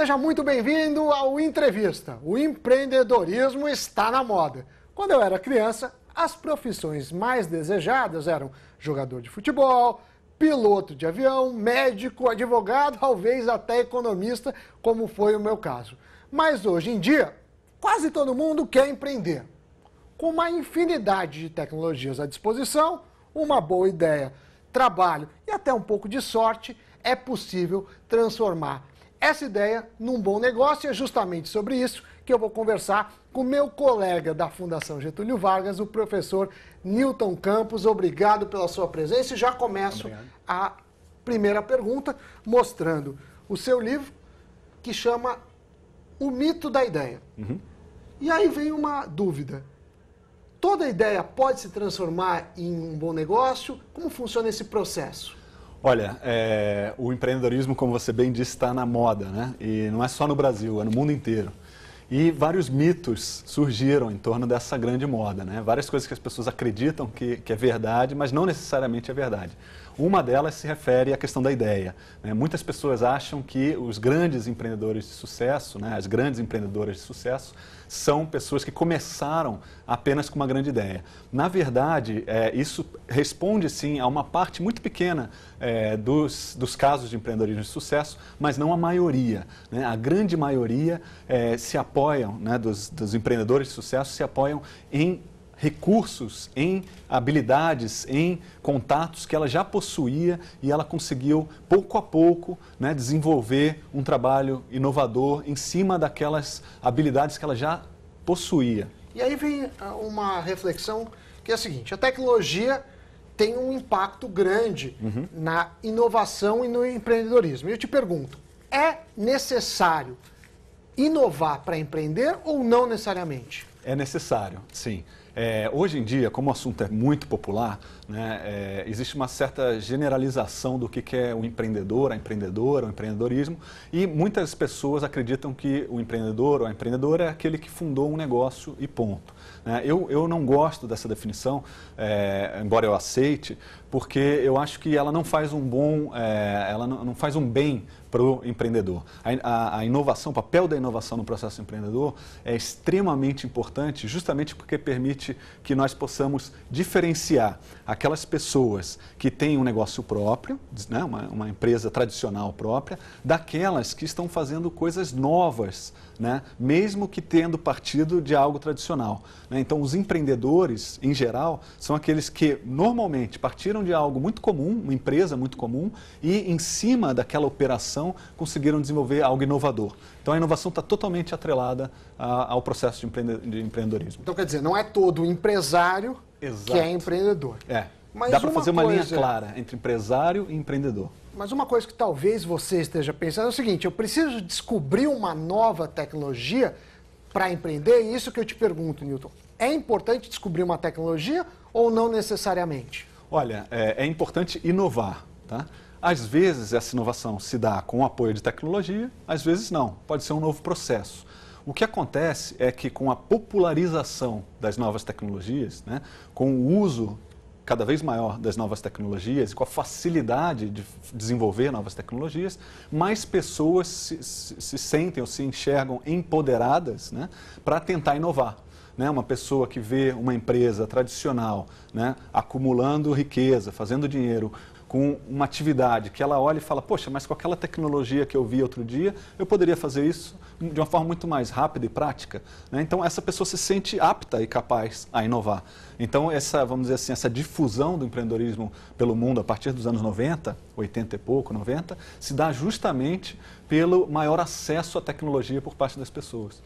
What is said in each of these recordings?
Seja muito bem-vindo ao Entrevista. O empreendedorismo está na moda. Quando eu era criança, as profissões mais desejadas eram jogador de futebol, piloto de avião, médico, advogado, talvez até economista, como foi o meu caso. Mas hoje em dia, quase todo mundo quer empreender. Com uma infinidade de tecnologias à disposição, uma boa ideia, trabalho e até um pouco de sorte, é possível transformar essa ideia num bom negócio. E é justamente sobre isso que eu vou conversar com meu colega da Fundação Getúlio Vargas, o professor Newton Campos. Obrigado pela sua presença. E já começo Obrigado. a primeira pergunta mostrando o seu livro que chama O Mito da Ideia. Uhum. E aí vem uma dúvida. Toda ideia pode se transformar em um bom negócio? Como funciona esse processo? Olha, é, o empreendedorismo, como você bem disse, está na moda, né? E não é só no Brasil, é no mundo inteiro. E vários mitos surgiram em torno dessa grande moda, né? Várias coisas que as pessoas acreditam que, que é verdade, mas não necessariamente é verdade. Uma delas se refere à questão da ideia. Né? Muitas pessoas acham que os grandes empreendedores de sucesso, né, as grandes empreendedoras de sucesso, são pessoas que começaram apenas com uma grande ideia. Na verdade, é, isso responde sim a uma parte muito pequena é, dos, dos casos de empreendedorismo de sucesso, mas não a maioria. Né? A grande maioria é, se apoiam, né, dos, dos empreendedores de sucesso se apoiam em recursos, em habilidades, em contatos que ela já possuía e ela conseguiu, pouco a pouco, né, desenvolver um trabalho inovador em cima daquelas habilidades que ela já possuía. E aí vem ah, uma reflexão que é a seguinte: a tecnologia tem um impacto grande uhum. na inovação e no empreendedorismo. E eu te pergunto: é necessário inovar para empreender ou não necessariamente? É necessário, sim. É, hoje em dia, como o assunto é muito popular, né, é, existe uma certa generalização do que, que é o empreendedor, a empreendedora, o empreendedorismo, e muitas pessoas acreditam que o empreendedor ou a empreendedora é aquele que fundou um negócio e ponto. Né? Eu, eu não gosto dessa definição, é, embora eu aceite, porque eu acho que ela não faz um bom, é, ela não, não faz um bem para o empreendedor. A, a, a, inovação, o papel da inovação no processo empreendedor é extremamente importante, justamente porque permite importante que nós possamos diferenciar aquelas pessoas que têm um negócio próprio, né, uma, uma empresa tradicional própria, daquelas que estão fazendo coisas novas, né, mesmo que tendo partido de algo tradicional. Né? Então, os empreendedores, em geral, são aqueles que normalmente partiram de algo muito comum, uma empresa muito comum, e em cima daquela operação conseguiram desenvolver algo inovador. Então, a inovação está totalmente atrelada a, ah, ao processo de, empreende de empreendedorismo. Então, quer dizer, não é todo do empresário Exato. que é empreendedor. É. Mas Dá para fazer uma coisa... linha clara entre empresário e empreendedor. Mas uma coisa que talvez você esteja pensando é o seguinte: eu preciso descobrir uma nova tecnologia para empreender? E é isso que eu te pergunto, Newton. É importante descobrir uma tecnologia ou não necessariamente? Olha, é, é importante inovar. Tá? Às vezes essa inovação se dá com o apoio de tecnologia, às vezes não. Pode ser um novo processo. O que acontece é que com a popularização das novas tecnologias, né, com o uso cada vez maior das novas tecnologias e com a facilidade de desenvolver novas tecnologias, mais pessoas se, se, se sentem ou se enxergam empoderadas né, para tentar inovar né, uma pessoa que vê uma empresa tradicional né, acumulando riqueza, fazendo dinheiro com uma atividade que ela olha e fala, poxa, mas com aquela tecnologia que eu vi outro dia, eu poderia fazer isso de uma forma muito mais rápida e prática. Né? Então, essa pessoa se sente apta e capaz a inovar. Então, essa, vamos dizer assim, essa difusão do empreendedorismo pelo mundo a partir dos anos 90, 80 e pouco, 90, se dá justamente pelo maior acesso à tecnologia por parte das pessoas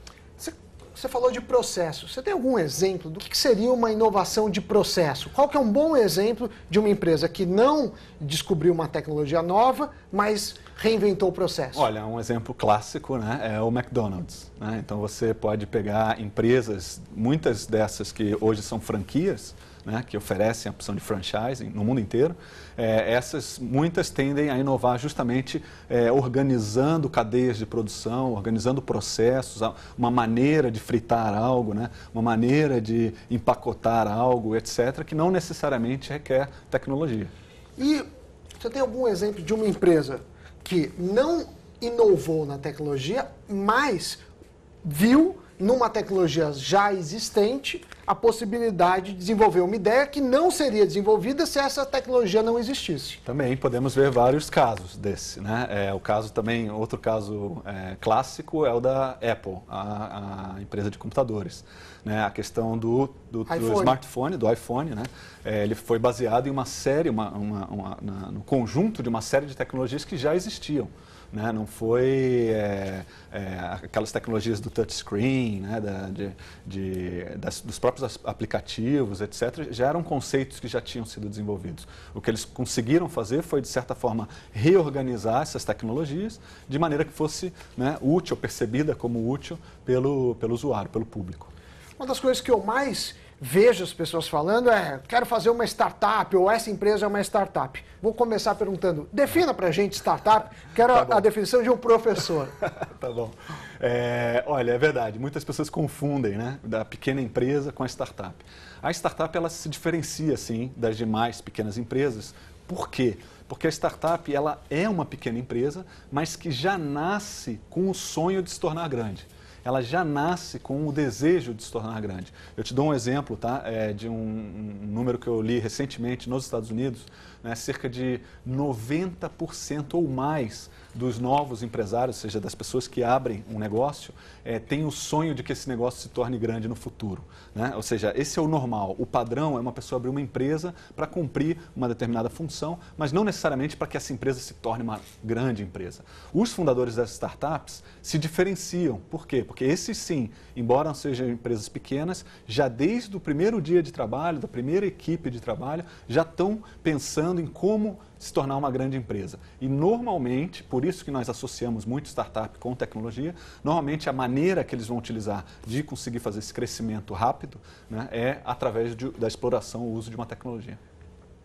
você falou de processo. Você tem algum exemplo do que seria uma inovação de processo? Qual que é um bom exemplo de uma empresa que não descobriu uma tecnologia nova, mas reinventou o processo? Olha, um exemplo clássico né, é o McDonald's. Né? Então você pode pegar empresas, muitas dessas que hoje são franquias, né, que oferecem a opção de franchising no mundo inteiro, é, essas muitas tendem a inovar justamente é, organizando cadeias de produção, organizando processos, uma maneira de fritar algo, né, uma maneira de empacotar algo, etc., que não necessariamente requer tecnologia. E você tem algum exemplo de uma empresa que não inovou na tecnologia, mas viu numa tecnologia já existente, a possibilidade de desenvolver uma ideia que não seria desenvolvida se essa tecnologia não existisse. Também podemos ver vários casos desse, né? É, o caso também, outro caso é, clássico é o da Apple, a, a empresa de computadores. Né? A questão do, do, do, smartphone, do iPhone, né? É, ele foi baseado em uma série, uma, uma, uma, na, no conjunto de uma série de tecnologias que já existiam né? não foi é, é, aquelas tecnologias do touchscreen, né? Da, de, de, das, dos próprios aplicativos, etc. Já eram conceitos que já tinham sido desenvolvidos. O que eles conseguiram fazer foi, de certa forma, reorganizar essas tecnologias de maneira que fosse né, útil, percebida como útil pelo, pelo usuário, pelo público. Uma das coisas que eu mais vejo as pessoas falando é, quero fazer uma startup, ou essa empresa é uma startup. Vou começar perguntando, defina pra gente startup, quero tá a, definição de um professor. tá bom. É, olha, é verdade, muitas pessoas confundem, né, da pequena empresa com a startup. A startup, ela se diferencia, sim, das demais pequenas empresas. Por quê? Porque a startup, ela é uma pequena empresa, mas que já nasce com o sonho de se tornar grande ela já nasce com o desejo de se tornar grande. Eu te dou um exemplo tá? É, de um, um, número que eu li recentemente nos Estados Unidos, né? cerca de 90% ou mais dos novos empresários, ou seja, das pessoas que abrem um negócio, é, tem o sonho de que esse negócio se torne grande no futuro. Né? Ou seja, esse é o normal. O padrão é uma pessoa abrir uma empresa para cumprir uma determinada função, mas não necessariamente para que essa empresa se torne uma grande empresa. Os fundadores das startups se diferenciam. Por quê? Porque porque esses sim, embora sejam empresas pequenas, já desde o primeiro dia de trabalho, da primeira equipe de trabalho, já estão pensando em como se tornar uma grande empresa. E normalmente, por isso que nós associamos muito startup com tecnologia, normalmente a maneira que eles vão utilizar de conseguir fazer esse crescimento rápido né, é através de, da exploração, o uso de uma tecnologia.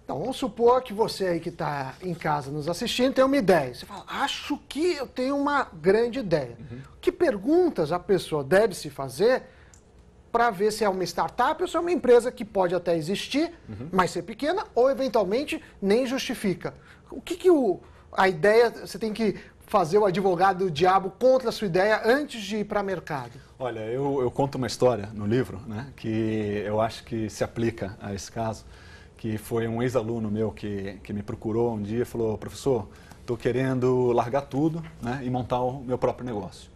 Então, vamos supor que você aí que está em casa nos assistindo tem uma ideia. Você fala, acho que eu tenho uma grande ideia. Uhum. Que perguntas a pessoa deve se fazer para ver se é uma startup ou se é uma empresa que pode até existir, uhum. mas ser pequena ou eventualmente nem justifica? O que, que o, a ideia, você tem que fazer o advogado do diabo contra a sua ideia antes de ir para o mercado? Olha, eu, eu conto uma história no livro né, que eu acho que se aplica a esse caso que foi um ex-aluno meu que, que me procurou um dia e falou, professor, estou querendo largar tudo né, e montar o meu próprio negócio.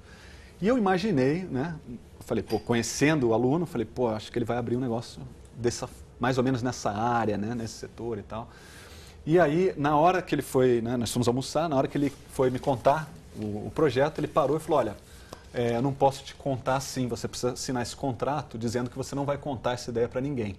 E eu imaginei, né, falei, pô, conhecendo o aluno, falei, pô, acho que ele vai abrir um negócio dessa, mais ou menos nessa área, né, nesse setor e tal. E aí, na hora que ele foi, né, nós fomos almoçar, na hora que ele foi me contar o, o projeto, ele parou e falou, olha, é, eu não posso te contar assim, você precisa assinar esse contrato dizendo que você não vai contar essa ideia para ninguém.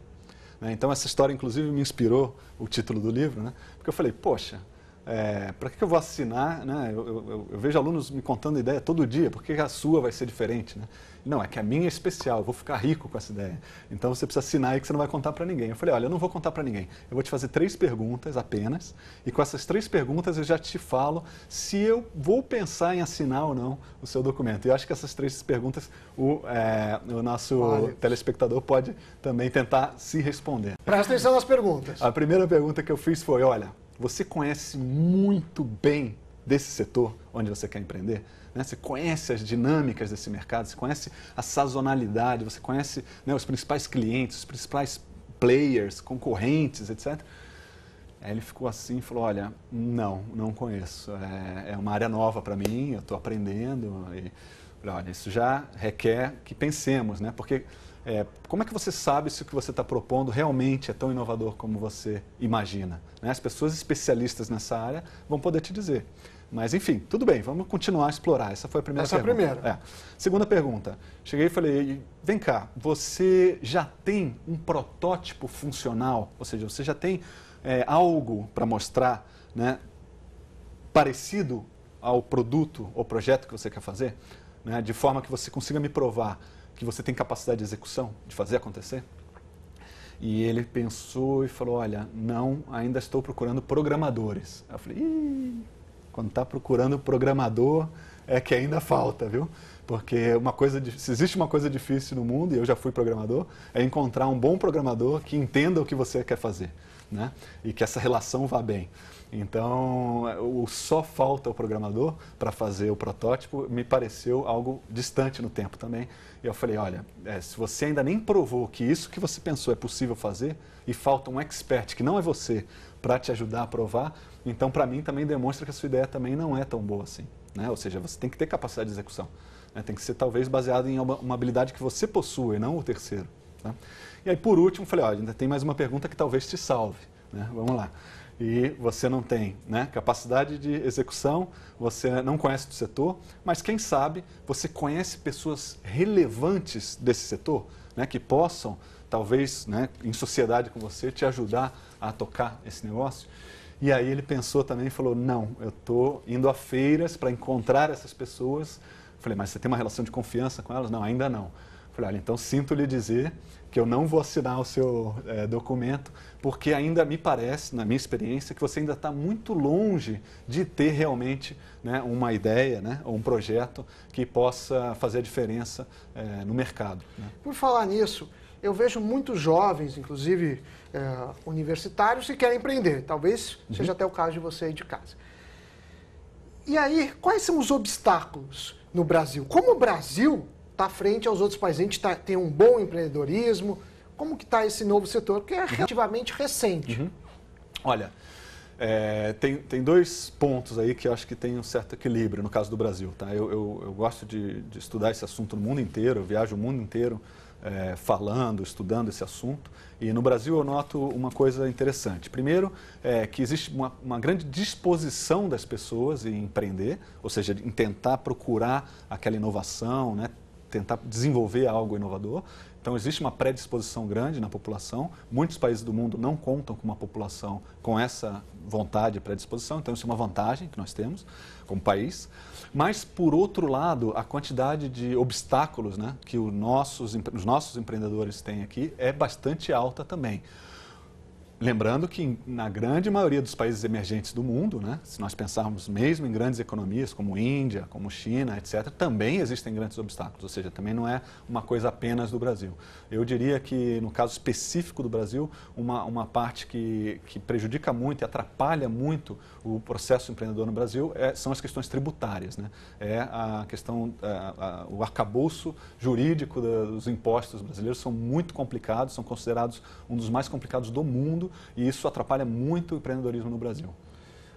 Né? Então, essa história, inclusive, me inspirou o título do livro, né? porque eu falei, poxa, é, para que eu vou assinar? Né? Eu, eu, eu, vejo alunos me contando ideia todo dia, por que a sua vai ser diferente? Né? Não, é que a minha é especial, eu vou ficar rico com essa ideia. Então você precisa assinar aí que você não vai contar para ninguém. Eu falei, olha, eu não vou contar para ninguém. Eu vou te fazer três perguntas apenas, e com essas três perguntas eu já te falo se eu vou pensar em assinar ou não o seu documento. E eu acho que essas três perguntas o, é, o nosso vale. telespectador pode também tentar se responder. Presta atenção nas perguntas. A primeira pergunta que eu fiz foi, olha, você conhece muito bem desse setor onde você quer empreender? Né? Você conhece as dinâmicas desse mercado, você conhece a sazonalidade, você conhece né, os principais clientes, os principais players, concorrentes, etc. Aí ele ficou assim e falou: Olha, não, não conheço. É, é uma área nova para mim, eu estou aprendendo. E, olha, isso já requer que pensemos, né? Porque é, como é que você sabe se o que você está propondo realmente é tão inovador como você imagina? Né? As pessoas especialistas nessa área vão poder te dizer. Mas, enfim, tudo bem, vamos continuar a explorar. Essa foi a primeira Essa pergunta. Essa é a primeira. É. Segunda pergunta. Cheguei e falei, vem cá, você já tem um protótipo funcional? Ou seja, você já tem é, algo para mostrar né, parecido ao produto ou projeto que você quer fazer? Né, de forma que você consiga me provar que você tem capacidade de execução, de fazer acontecer? E ele pensou e falou: Olha, não, ainda estou procurando programadores. Eu falei: Ih, quando está procurando programador é que ainda falta, viu? Porque uma coisa, se existe uma coisa difícil no mundo, e eu já fui programador, é encontrar um bom programador que entenda o que você quer fazer, né? E que essa relação vá bem. Então, o só falta o programador para fazer o protótipo me pareceu algo distante no tempo também. E eu falei, olha, é, se você ainda nem provou que isso que você pensou é possível fazer e falta um expert que não é você para te ajudar a provar, então para mim também demonstra que a sua ideia também não é tão boa assim. Né? Ou seja, você tem que ter capacidade de execução. Né? Tem que ser talvez baseado em uma habilidade que você possui, não o terceiro. Né? E aí, por último, falei, olha, ainda tem mais uma pergunta que talvez te salve. Né? Vamos lá e você não tem né, capacidade de execução, você não conhece do setor, mas quem sabe você conhece pessoas relevantes desse setor, né, que possam, talvez, né, em sociedade com você, te ajudar a tocar esse negócio. E aí ele pensou também e falou: Não, eu estou indo a feiras para encontrar essas pessoas. Falei, mas você tem uma relação de confiança com elas? Não, ainda não. Falei, olha, então sinto lhe dizer que eu não vou assinar o seu é, documento, porque ainda me parece, na minha experiência, que você ainda está muito longe de ter realmente né, uma ideia, né, um projeto que possa fazer a diferença é, no mercado. Né? Por falar nisso, eu vejo muitos jovens, inclusive é, universitários, que querem empreender. Talvez uhum. seja até o caso de você aí de casa. E aí, quais são os obstáculos no Brasil? Como o Brasil está frente aos outros países. A gente tá, tem um bom empreendedorismo. Como que está esse novo setor? Porque é uhum. relativamente recente. Uhum. Olha, é, tem, tem dois pontos aí que eu acho que tem um certo equilíbrio no caso do Brasil. Tá? Eu, eu, eu gosto de, de, estudar esse assunto no mundo inteiro, eu viajo o mundo inteiro é, falando, estudando esse assunto. E no Brasil eu noto uma coisa interessante. Primeiro, é que existe uma, uma grande disposição das pessoas em empreender, ou seja, em tentar procurar aquela inovação, né? tentar desenvolver algo inovador. Então, existe uma predisposição grande na população. Muitos países do mundo não contam com uma população com essa vontade e predisposição, então, isso é uma vantagem que nós temos como país. Mas, por outro lado, a quantidade de obstáculos né, que os nossos, os nossos empreendedores têm aqui é bastante alta também. Lembrando que na grande maioria dos países emergentes do mundo, né, se nós pensarmos mesmo em grandes economias como Índia, como China, etc., também existem grandes obstáculos, ou seja, também não é uma coisa apenas do Brasil. Eu diria que, no caso específico do Brasil, uma, uma parte que, que prejudica muito e atrapalha muito o processo empreendedor no Brasil é, são as questões tributárias. Né? É a questão, a, é, a, o arcabouço jurídico da, dos impostos brasileiros são muito complicados, são considerados um dos mais complicados do mundo e isso atrapalha muito o empreendedorismo no Brasil.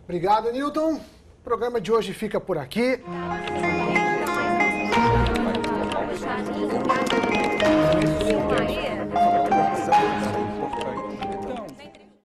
Obrigado, Newton. O programa de hoje fica por aqui.